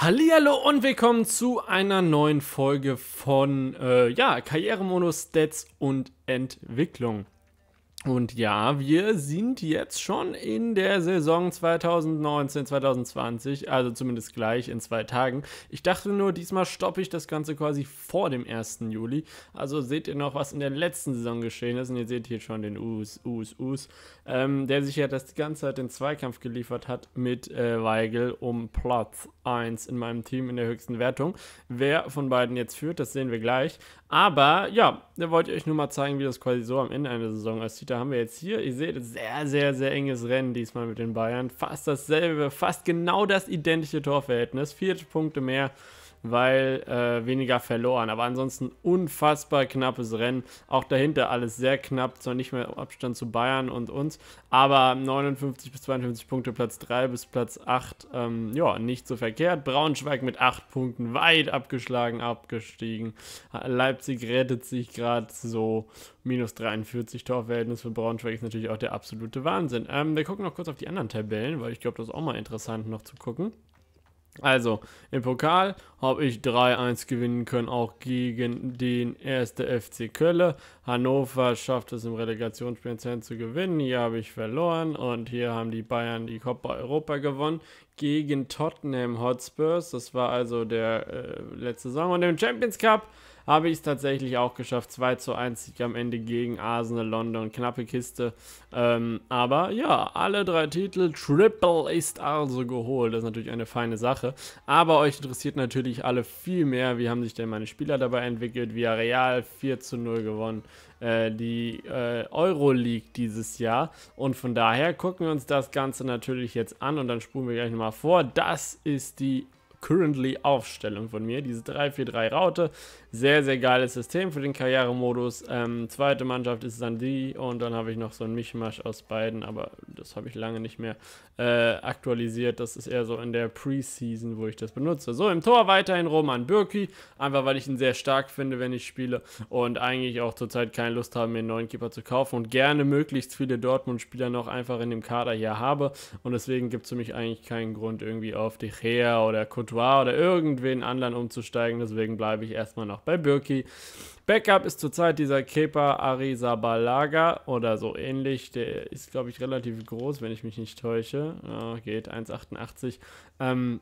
Hallihallo und willkommen zu einer neuen Folge von äh, ja, Karrieremodus, Stats und Entwicklung. Und ja, wir sind jetzt schon in der Saison 2019, 2020, also zumindest gleich in zwei Tagen. Ich dachte nur, diesmal stoppe ich das Ganze quasi vor dem 1. Juli. Also seht ihr noch, was in der letzten Saison geschehen ist. Und ihr seht hier schon den Us, Us, Us, ähm, der sich ja das ganze Zeit den Zweikampf geliefert hat mit äh, Weigel um Platz 1 in meinem Team in der höchsten Wertung. Wer von beiden jetzt führt, das sehen wir gleich. Aber ja, da wollte ich euch nur mal zeigen, wie das quasi so am Ende einer Saison aussieht. Da haben wir jetzt hier, ihr seht, sehr, sehr, sehr enges Rennen diesmal mit den Bayern. Fast dasselbe, fast genau das identische Torverhältnis. Vier Punkte mehr weil äh, weniger verloren. Aber ansonsten unfassbar knappes Rennen. Auch dahinter alles sehr knapp, zwar nicht mehr Abstand zu Bayern und uns, aber 59 bis 52 Punkte, Platz 3 bis Platz 8, ähm, ja, nicht so verkehrt. Braunschweig mit 8 Punkten weit abgeschlagen, abgestiegen. Leipzig rettet sich gerade so. Minus 43 Torverhältnis für Braunschweig ist natürlich auch der absolute Wahnsinn. Ähm, wir gucken noch kurz auf die anderen Tabellen, weil ich glaube, das ist auch mal interessant noch zu gucken. Also, im Pokal habe ich 3-1 gewinnen können, auch gegen den 1. FC Kölle. Hannover schafft es im Relegationsspiel zu gewinnen. Hier habe ich verloren und hier haben die Bayern die Copa Europa gewonnen gegen Tottenham Hotspurs. Das war also der äh, letzte Saison. Und im Champions Cup habe ich es tatsächlich auch geschafft. 2 zu 1 am Ende gegen Arsenal London. Knappe Kiste. Ähm, aber ja, alle drei Titel. Triple ist also geholt. Das ist natürlich eine feine Sache. Aber euch interessiert natürlich alle viel mehr. Wie haben sich denn meine Spieler dabei entwickelt? Via Real 4 zu 0 gewonnen. Äh, die äh, Euroleague dieses Jahr. Und von daher gucken wir uns das Ganze natürlich jetzt an und dann spulen wir gleich nochmal vor. Das ist die currently Aufstellung von mir. Diese 3-4-3-Raute sehr, sehr geiles System für den Karrieremodus. Ähm, zweite Mannschaft ist Sandi und dann habe ich noch so ein Mischmasch aus beiden, aber das habe ich lange nicht mehr äh, aktualisiert. Das ist eher so in der Preseason, wo ich das benutze. So, im Tor weiterhin Roman Bürki, einfach weil ich ihn sehr stark finde, wenn ich spiele und eigentlich auch zurzeit keine Lust habe, mir einen neuen Keeper zu kaufen und gerne möglichst viele Dortmund-Spieler noch einfach in dem Kader hier habe. Und deswegen gibt es für mich eigentlich keinen Grund, irgendwie auf De Gea oder Courtois oder irgendwen anderen umzusteigen. Deswegen bleibe ich erstmal noch einfach bei Birki. Backup ist zurzeit dieser Kepa Arizabalaga oder so ähnlich. Der ist, glaube ich, relativ groß, wenn ich mich nicht täusche. Ja, geht 1,88. Ähm,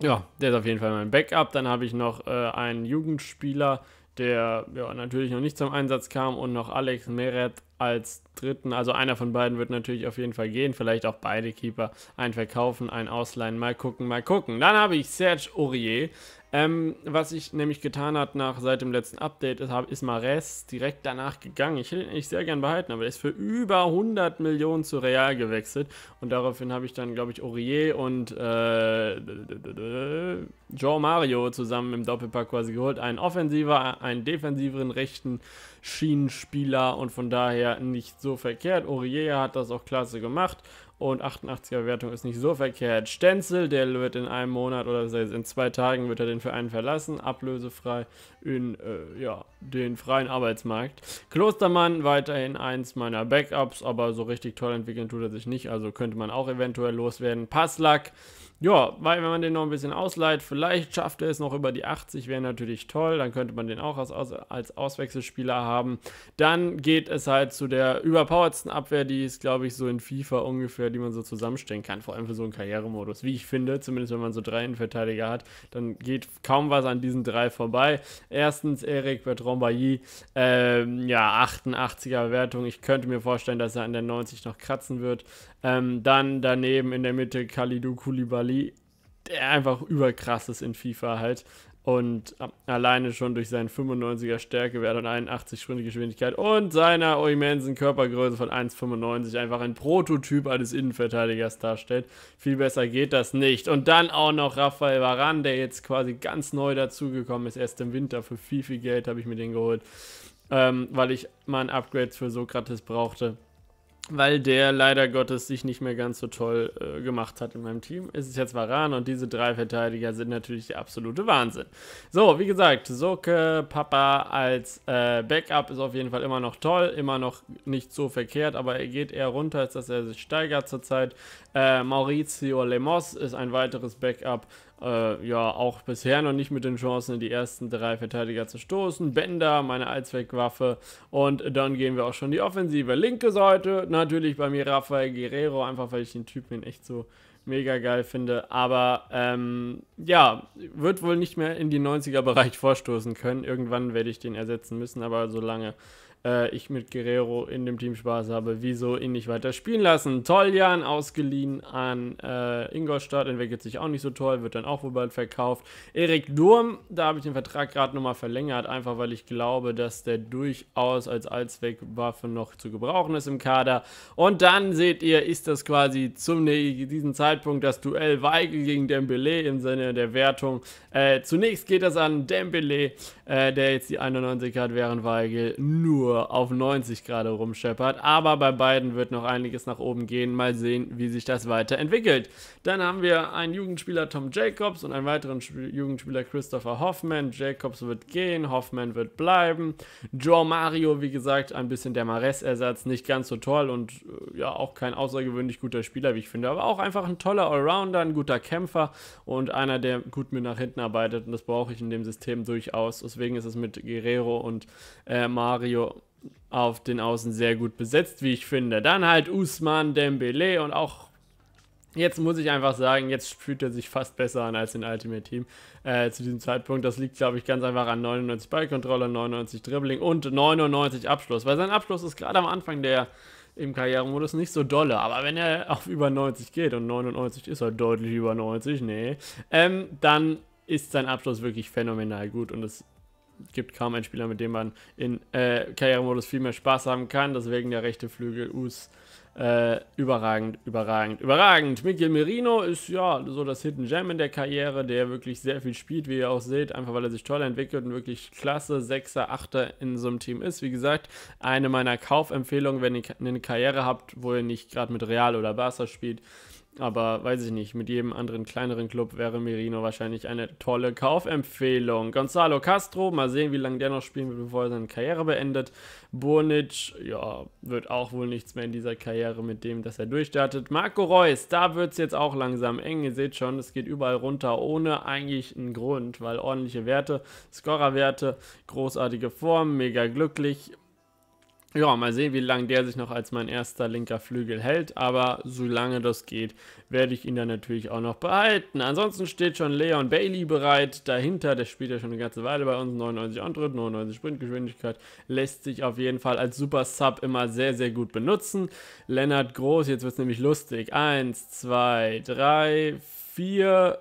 ja, der ist auf jeden Fall mein Backup. Dann habe ich noch äh, einen Jugendspieler, der ja, natürlich noch nicht zum Einsatz kam und noch Alex Meret als dritten. Also einer von beiden wird natürlich auf jeden Fall gehen. Vielleicht auch beide Keeper. Einen verkaufen, einen ausleihen. Mal gucken, mal gucken. Dann habe ich Serge Aurier. Ähm, was ich nämlich getan hat nach seit dem letzten Update, ist, ist Mares direkt danach gegangen. Ich hätte ihn eigentlich sehr gern behalten, aber er ist für über 100 Millionen zu Real gewechselt. Und daraufhin habe ich dann, glaube ich, Aurier und äh, Joe Mario zusammen im Doppelpack quasi geholt. Einen offensiver, einen defensiveren rechten Schienenspieler und von daher nicht so verkehrt. Aurier hat das auch klasse gemacht. Und 88er Wertung ist nicht so verkehrt. Stenzel, der wird in einem Monat oder in zwei Tagen wird er den Verein verlassen, ablösefrei in äh, ja, den freien Arbeitsmarkt. Klostermann weiterhin eins meiner Backups, aber so richtig toll entwickeln tut er sich nicht, also könnte man auch eventuell loswerden. Passlack ja, weil wenn man den noch ein bisschen ausleiht, vielleicht schafft er es noch über die 80, wäre natürlich toll. Dann könnte man den auch als, Aus als Auswechselspieler haben. Dann geht es halt zu der überpowertsten Abwehr, die ist, glaube ich, so in FIFA ungefähr, die man so zusammenstellen kann. Vor allem für so einen Karrieremodus, wie ich finde. Zumindest wenn man so drei Innenverteidiger hat, dann geht kaum was an diesen drei vorbei. Erstens Eric Bertrand Bailly, ähm, ja, 88er Wertung. Ich könnte mir vorstellen, dass er an der 90 noch kratzen wird. Ähm, dann daneben in der Mitte Kalidou Koulibaly, der einfach überkrass ist in FIFA halt. Und ähm, alleine schon durch seinen 95er Stärkewert und 81 Sprintgeschwindigkeit und seiner immensen Körpergröße von 1,95 einfach ein Prototyp eines Innenverteidigers darstellt. Viel besser geht das nicht. Und dann auch noch Rafael Varan, der jetzt quasi ganz neu dazugekommen ist. Erst im Winter für viel, viel Geld habe ich mir den geholt, ähm, weil ich mal ein Upgrade für Sokrates brauchte weil der leider Gottes sich nicht mehr ganz so toll äh, gemacht hat in meinem Team, Es ist jetzt Varan und diese drei Verteidiger sind natürlich der absolute Wahnsinn. So, wie gesagt, Soke, Papa als äh, Backup ist auf jeden Fall immer noch toll, immer noch nicht so verkehrt, aber er geht eher runter, als dass er sich steigert zurzeit. Äh, Maurizio Lemos ist ein weiteres Backup äh, ja, auch bisher noch nicht mit den Chancen in die ersten drei Verteidiger zu stoßen. Bender, meine Allzweckwaffe. Und dann gehen wir auch schon die Offensive. Linke Seite, natürlich bei mir Rafael Guerrero, einfach weil ich den Typen echt so mega geil finde. Aber ähm, ja, wird wohl nicht mehr in die 90er-Bereich vorstoßen können. Irgendwann werde ich den ersetzen müssen, aber solange äh, ich mit Guerrero in dem Team Spaß habe, wieso ihn nicht weiter spielen lassen? Toljan ausgeliehen an äh, Ingolstadt, entwickelt sich auch nicht so toll, wird dann auch wohl bald verkauft. Erik Durm, da habe ich den Vertrag gerade nochmal verlängert, einfach weil ich glaube, dass der durchaus als Allzweckwaffe noch zu gebrauchen ist im Kader. Und dann seht ihr, ist das quasi zum diesem Zeitpunkt das Duell Weigel gegen Dembele im Sinne der Wertung. Äh, zunächst geht das an Dembele, äh, der jetzt die 91 hat, während Weigel nur Uhr auf 90 gerade rumscheppert. Aber bei beiden wird noch einiges nach oben gehen. Mal sehen, wie sich das weiterentwickelt. Dann haben wir einen Jugendspieler Tom Jacobs und einen weiteren Sp Jugendspieler Christopher Hoffman. Jacobs wird gehen, Hoffman wird bleiben. Joe Mario, wie gesagt, ein bisschen der Mares-Ersatz. Nicht ganz so toll und äh, ja, auch kein außergewöhnlich guter Spieler, wie ich finde. Aber auch einfach ein toller Allrounder, ein guter Kämpfer und einer, der gut mit nach hinten arbeitet. Und das brauche ich in dem System durchaus. Deswegen ist es mit Guerrero und äh, Mario auf den Außen sehr gut besetzt, wie ich finde. Dann halt Usman, Dembele und auch Jetzt muss ich einfach sagen, jetzt fühlt er sich fast besser an als in Ultimate Team äh, zu diesem Zeitpunkt. Das liegt, glaube ich, ganz einfach an 99 Ballkontrolle, 99 Dribbling und 99 Abschluss. Weil sein Abschluss ist gerade am Anfang der im Karrieremodus nicht so dolle. Aber wenn er auf über 90 geht und 99 ist er deutlich über 90, nee, ähm, dann ist sein Abschluss wirklich phänomenal gut und es gibt kaum einen Spieler, mit dem man in äh, Karrieremodus viel mehr Spaß haben kann. Deswegen der rechte Flügel Us. Äh, überragend, überragend, überragend. Miguel Merino ist ja so das Hidden Gem in der Karriere, der wirklich sehr viel spielt, wie ihr auch seht, einfach weil er sich toll entwickelt und wirklich klasse Sechser, Achter in so einem Team ist. Wie gesagt, eine meiner Kaufempfehlungen, wenn ihr eine Karriere habt, wo ihr nicht gerade mit Real oder Barca spielt, aber weiß ich nicht, mit jedem anderen kleineren Club wäre Merino wahrscheinlich eine tolle Kaufempfehlung. Gonzalo Castro, mal sehen, wie lange der noch spielen wird, bevor er seine Karriere beendet. Burnic, ja, wird auch wohl nichts mehr in dieser Karriere mit dem, dass er durchstartet. Marco Reus, da wird es jetzt auch langsam eng. Ihr seht schon, es geht überall runter, ohne eigentlich einen Grund, weil ordentliche Werte, Scorerwerte, großartige Form, mega glücklich. Ja, mal sehen, wie lange der sich noch als mein erster linker Flügel hält, aber solange das geht, werde ich ihn dann natürlich auch noch behalten. Ansonsten steht schon Leon Bailey bereit dahinter, der spielt ja schon eine ganze Weile bei uns, 99 Antritt, 99 Sprintgeschwindigkeit, lässt sich auf jeden Fall als Super Sub immer sehr, sehr gut benutzen. Lennart Groß, jetzt wird es nämlich lustig, 1, 2, 3, 4,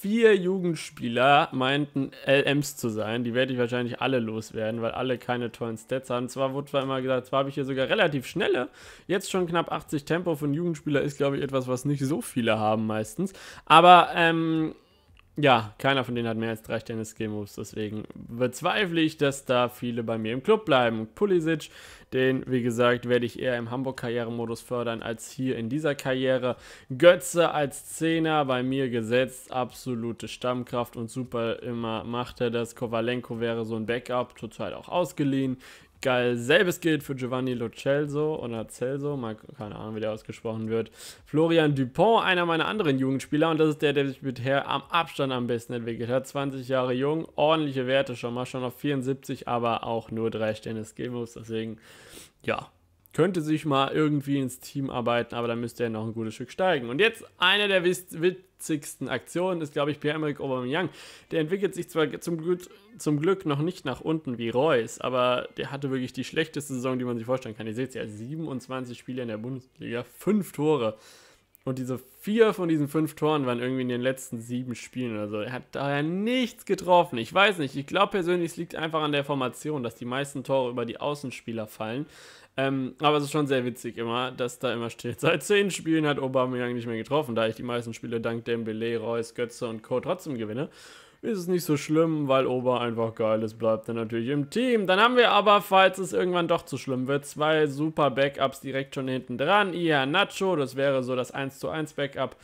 vier Jugendspieler meinten, LMs zu sein. Die werde ich wahrscheinlich alle loswerden, weil alle keine tollen Stats haben. Zwar wurde zwar immer gesagt, zwar habe ich hier sogar relativ schnelle, jetzt schon knapp 80 Tempo von Jugendspieler ist, glaube ich, etwas, was nicht so viele haben meistens. Aber, ähm, ja, keiner von denen hat mehr als drei Sterne Skillmoves, deswegen bezweifle ich, dass da viele bei mir im Club bleiben. Pulisic, den, wie gesagt, werde ich eher im Hamburg-Karrieremodus fördern als hier in dieser Karriere. Götze als Zehner bei mir gesetzt, absolute Stammkraft und super immer macht er das. Kovalenko wäre so ein Backup, zurzeit auch ausgeliehen. Geil. Selbes gilt für Giovanni Locelso oder Celso, mal keine Ahnung, wie der ausgesprochen wird. Florian Dupont, einer meiner anderen Jugendspieler, und das ist der, der sich bisher am Abstand am besten entwickelt hat. 20 Jahre jung, ordentliche Werte schon mal, schon auf 74, aber auch nur drei Sterne Skill deswegen, ja, könnte sich mal irgendwie ins Team arbeiten, aber dann müsste er noch ein gutes Stück steigen. Und jetzt einer der witz witz 50. Aktion ist, glaube ich, Pierre-Emerick Aubameyang. Der entwickelt sich zwar zum Glück, zum Glück noch nicht nach unten wie Reus, aber der hatte wirklich die schlechteste Saison, die man sich vorstellen kann. Ihr seht es ja, 27 Spiele in der Bundesliga, 5 Tore. Und diese vier von diesen fünf Toren waren irgendwie in den letzten sieben Spielen oder so. Er hat daher nichts getroffen. Ich weiß nicht. Ich glaube persönlich, es liegt einfach an der Formation, dass die meisten Tore über die Außenspieler fallen. Ähm, aber es ist schon sehr witzig immer, dass da immer steht. Seit zehn Spielen hat Aubameyang nicht mehr getroffen, da ich die meisten Spiele dank Dembele, Reus, Götze und Co. trotzdem gewinne. Ist es nicht so schlimm, weil Ober einfach geil ist, bleibt er natürlich im Team. Dann haben wir aber, falls es irgendwann doch zu schlimm wird, zwei super Backups direkt schon hinten dran. Ia Nacho, das wäre so das 1 zu 1 Backup,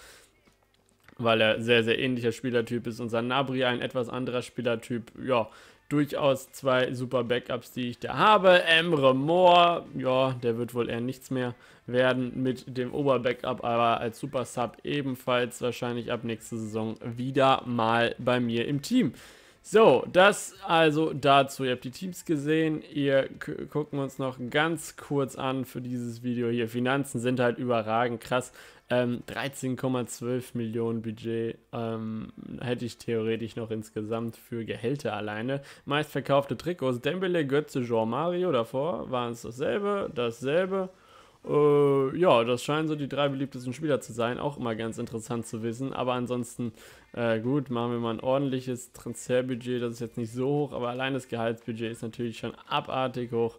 weil er sehr, sehr ähnlicher Spielertyp ist. Unser Nabri, ein etwas anderer Spielertyp, ja, durchaus zwei super Backups, die ich da habe. Emre Moore, ja, der wird wohl eher nichts mehr werden mit dem Oberbackup, aber als Super Sub ebenfalls wahrscheinlich ab nächster Saison wieder mal bei mir im Team. So, das also dazu. Ihr habt die Teams gesehen. Ihr gucken uns noch ganz kurz an für dieses Video hier. Finanzen sind halt überragend krass. Ähm, 13,12 Millionen Budget ähm, hätte ich theoretisch noch insgesamt für Gehälter alleine. Meistverkaufte Trikots, Dembele, Götze, Jean-Mario davor waren es dasselbe, dasselbe. Äh, ja, das scheinen so die drei beliebtesten Spieler zu sein. Auch immer ganz interessant zu wissen. Aber ansonsten, äh, gut, machen wir mal ein ordentliches Transferbudget. Das ist jetzt nicht so hoch, aber allein das Gehaltsbudget ist natürlich schon abartig hoch.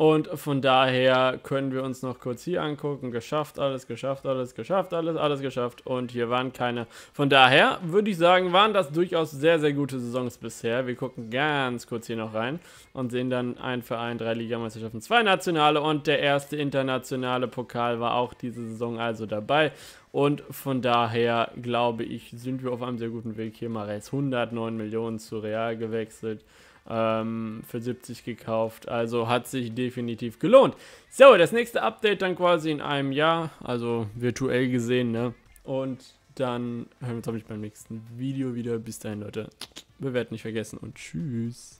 Und von daher können wir uns noch kurz hier angucken. Geschafft, alles geschafft, alles geschafft, alles, alles geschafft. Und hier waren keine. Von daher würde ich sagen, waren das durchaus sehr, sehr gute Saisons bisher. Wir gucken ganz kurz hier noch rein und sehen dann ein Verein, drei Ligameisterschaften, zwei nationale und der erste internationale Pokal war auch diese Saison also dabei. Und von daher glaube ich, sind wir auf einem sehr guten Weg. Hier Mares 109 Millionen zu Real gewechselt ähm, für 70 gekauft. Also hat sich definitiv gelohnt. So, das nächste Update dann quasi in einem Jahr, also virtuell gesehen, ne? Und dann hören wir uns, hoffentlich beim nächsten Video wieder. Bis dahin, Leute. Bewerten nicht vergessen und tschüss.